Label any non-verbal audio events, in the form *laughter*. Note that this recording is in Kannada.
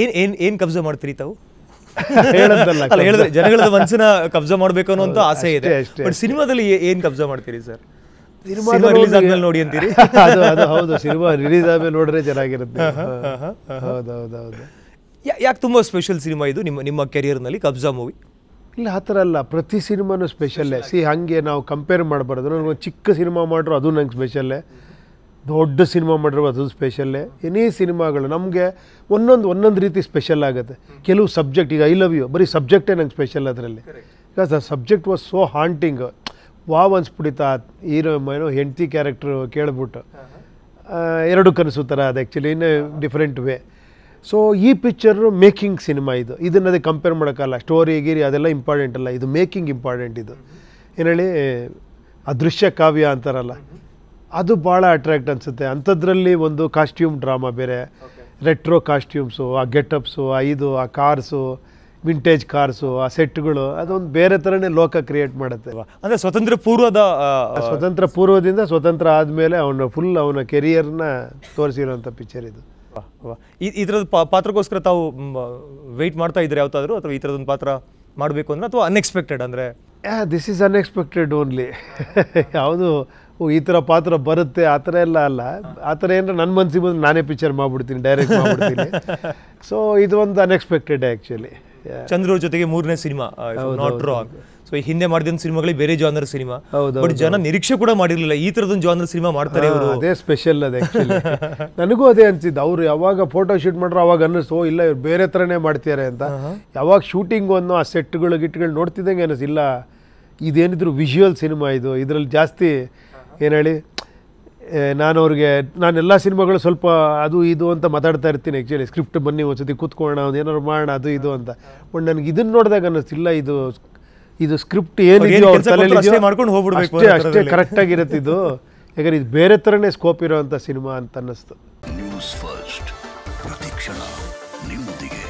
ಏನು ಏನು ಏನು ಕಬ್ಜೆ ಮಾಡ್ತೀರಿ ತಾವು ಹೇಳಿದ್ರೆ ಜನಗಳ ಮನಸ್ಸಿನ ಕಬ್ಜಾ ಮಾಡಬೇಕು ಅಂತ ಆಸೆ ಇದೆ ಬಟ್ ಸಿನಿಮಾದಲ್ಲಿ ಏನ್ ಕಬ್ಜಾ ಮಾಡ್ತೀರಿ ಸರ್ ಸಿನಿಮಾ ರಿಲೀಸ್ ಆದ್ಮೇಲೆ ನೋಡಿ ಅಂತೀರಿ *laughs* ಅದು ಅದು ಹೌದು ಸಿನಿಮಾ ರಿಲೀಸ್ ಆದ್ಮೇಲೆ ನೋಡಿದ್ರೆ ಚೆನ್ನಾಗಿರುತ್ತೆ ಹೌದು ಯಾಕೆ ತುಂಬಾ ಸ್ಪೆಷಲ್ ಸಿನಿಮಾ ಇದು ನಿಮ್ಮ ನಿಮ್ಮ ಕೆರಿಯರ್ ನಲ್ಲಿ ಕಬ್ಜಾ ಮೂವಿ ಇಲ್ಲ ಆ ಥರ ಅಲ್ಲ ಪ್ರತಿ ಸಿನಿಮಾನು ಸ್ಪೆಷಲ್ಲೇ ಸಿ ಹಾಗೆ ನಾವು ಕಂಪೇರ್ ಮಾಡಬಾರ್ದು ಒಂದು ಚಿಕ್ಕ ಸಿನಿಮಾ ಮಾಡ್ರು ಅದು ನಂಗೆ ಸ್ಪೆಷಲ್ಲೇ ದೊಡ್ಡ ಸಿನಿಮಾ ಮಾಡಿರೋ ಅದು ಸ್ಪೆಷಲ್ಲೇ ಎನಿ ಸಿನಿಮಾಗಳು ನಮಗೆ ಒಂದೊಂದು ಒಂದೊಂದು ರೀತಿ ಸ್ಪೆಷಲ್ ಆಗುತ್ತೆ ಕೆಲವು ಸಬ್ಜೆಕ್ಟ್ ಈಗ ಐ ಲವ್ ಯು ಬರೀ ಸಬ್ಜೆಕ್ಟೇ ನಂಗೆ ಸ್ಪೆಷಲ್ ಅದರಲ್ಲಿ ಬಿಕಾಸ್ ಆ subject was so haunting wow ಅನ್ಸ್ಬಿಡಿತ ಹೀರೋ ಏನೋ ಹೆಂಡತಿ ಕ್ಯಾರೆಕ್ಟ್ರು ಕೇಳಿಬಿಟ್ಟು ಎರಡು ಕನಸು ಥರ ಅದು ಆ್ಯಕ್ಚುಲಿ ಇನ್ನು ಡಿಫ್ರೆಂಟ್ ವೇ ಸೊ ಈ ಪಿಕ್ಚರು ಮೇಕಿಂಗ್ ಸಿನಿಮಾ ಇದು ಇದನ್ನ ಕಂಪೇರ್ ಮಾಡೋಕ್ಕಲ್ಲ ಸ್ಟೋರಿ ಗೀರಿ ಅದೆಲ್ಲ ಇಂಪಾರ್ಟೆಂಟ್ ಅಲ್ಲ ಇದು ಮೇಕಿಂಗ್ ಇಂಪಾರ್ಟೆಂಟ್ ಇದು ಏನೇಳಿ ಅದೃಶ್ಯ ಕಾವ್ಯ ಅಂತಾರಲ್ಲ ಅದು ಭಾಳ ಅಟ್ರ್ಯಾಕ್ಟ್ ಅನಿಸುತ್ತೆ ಅಂಥದ್ರಲ್ಲಿ ಒಂದು ಕಾಸ್ಟ್ಯೂಮ್ ಡ್ರಾಮಾ ಬೇರೆ ರೆಟ್ರೋ ಕಾಸ್ಟ್ಯೂಮ್ಸು ಆ ಗೆಟಪ್ಸು ಆ ಇದು ಆ ಕಾರ್ಸು ವಿಂಟೇಜ್ ಕಾರ್ಸು ಆ ಸೆಟ್ಗಳು ಅದೊಂದು ಬೇರೆ ಥರನೇ ಲೋಕ ಕ್ರಿಯೇಟ್ ಮಾಡುತ್ತೆ ಅಂದರೆ ಸ್ವತಂತ್ರ ಪೂರ್ವದ ಸ್ವತಂತ್ರ ಪೂರ್ವದಿಂದ ಸ್ವತಂತ್ರ ಆದಮೇಲೆ ಅವನ ಫುಲ್ ಅವನ ಕೆರಿಯರ್ನ ತೋರಿಸಿರೋಂಥ ಪಿಕ್ಚರ್ ಇದು ಈ ಥರದ ಪಾತ್ರಕ್ಕೋಸ್ಕರ ತಾವು ವೆಯ್ಟ್ ಮಾಡ್ತಾ ಇದ್ರೆ ಯಾವತ್ತಾದರೂ ಅಥವಾ ಈ ಥರದೊಂದು ಪಾತ್ರ ಮಾಡಬೇಕು ಅಂದರೆ ಅಥವಾ ಅನ್ಎಕ್ಸ್ಪೆಕ್ಟೆಡ್ ಅಂದರೆ ದಿಸ್ ಈಸ್ ಅನ್ಎಕ್ಸ್ಪೆಕ್ಟೆಡ್ ಓನ್ಲಿ ಯಾವುದು ಈ ಥರ ಪಾತ್ರ ಬರುತ್ತೆ ಆ ಥರ ಎಲ್ಲ ಅಲ್ಲ ಆ ಥರ ಏನರ ನನ್ನ ಮನಸ್ಸಿಗೆ ಬಂದು ನಾನೇ ಪಿಕ್ಚರ್ ಮಾಡ್ಬಿಡ್ತೀನಿ ಡೈರೆಕ್ಟ್ ಮಾಡಿಬಿಡ್ತೀನಿ ಸೊ *laughs* ಇದು ಒಂದು ಅನ್ಎಕ್ಸ್ಪೆಕ್ಟೆಡ್ ಆ್ಯಕ್ಚುಲಿ ಚಂದ್ರು ಜೊತೆಗೆ ಮೂರನೇ ಸಿನಿಮಾ ನಾಟ್ ರಾಂಗ್ ಸೊ ಹಿಂದೆ ಮಾಡಿದ ಸಿನಿಮಾಗಳಿಗೆ ಬೇರೆ ಜಾನರ್ ಸಿನಿಮಾ ಹೌದು ಬಟ್ ಜನ ನಿರೀಕ್ಷೆ ಕೂಡ ಮಾಡಿರಲಿಲ್ಲ ಈ ಥರದೊಂದು ಜಾನರ್ ಸಿನಿಮಾ ಮಾಡ್ತಾರೆ ಅವರು ಅದೇ ಸ್ಪೆಷಲ್ ಅದೇ *laughs* ನನಗೂ ಅದೇ ಅನ್ಸಿದ್ದು ಅವರು ಯಾವಾಗ ಫೋಟೋ ಶೂಟ್ ಮಾಡ್ರೋ ಅವಾಗ ಅನ್ನಿಸ್ತು ಇಲ್ಲ ಇವ್ರು ಬೇರೆ ಥರನೇ ಮಾಡ್ತಿದ್ದಾರೆ ಅಂತ ಯಾವಾಗ ಶೂಟಿಂಗ್ ಅನ್ನೋ ಆ ಸೆಟ್ಗಳು ಗಿಟ್ಗಳು ನೋಡ್ತಿದ್ದಂಗೆ ಅನ್ನಿಸಿಲ್ಲ ಇದೇನಿದ್ರು ವಿಷುವಲ್ ಸಿನಿಮಾ ಇದು ಇದರಲ್ಲಿ ಜಾಸ್ತಿ ಏನು ಹೇಳಿ ನಾನು ಅವ್ರಿಗೆ ಎಲ್ಲ ಸಿನಿಮಾಗಳು ಸ್ವಲ್ಪ ಅದು ಇದು ಅಂತ ಮಾತಾಡ್ತಾ ಇರ್ತೀನಿ ಆ್ಯಕ್ಚುಲಿ ಸ್ಕ್ರಿಪ್ಟ್ ಬನ್ನಿ ಒಂದ್ಸತಿ ಕೂತ್ಕೊಳ್ಳೋಣ ಒಂದು ಏನಾದ್ರು ಮಾಡೋಣ ಅದು ಇದು ಅಂತ ಬಟ್ ನನಗೆ ಇದನ್ನು ನೋಡಿದಾಗ ಅನ್ನಿಸ್ತಿಲ್ಲ ಇದು ಇದು ಸ್ಕ್ರಿಪ್ಟ್ ಏನಿದೆಯೋ ಮಾಡ್ಕೊಂಡು ಹೋಗ್ಬಿಡ್ಬೇಕು ಅಷ್ಟೇ ಇರುತ್ತೆ ಇದು ಯಾಕಂದ್ರೆ ಇದು ಬೇರೆ ಥರನೇ ಸ್ಕೋಪ್ ಇರೋವಂಥ ಸಿನಿಮಾ ಅಂತ ಅನ್ನಿಸ್ತು ನ್ಯೂಸ್ ಫಸ್ಟ್ ಪ್ರತಿಕ್ಷಣ ನಿಮ್ಮೊಂದಿಗೆ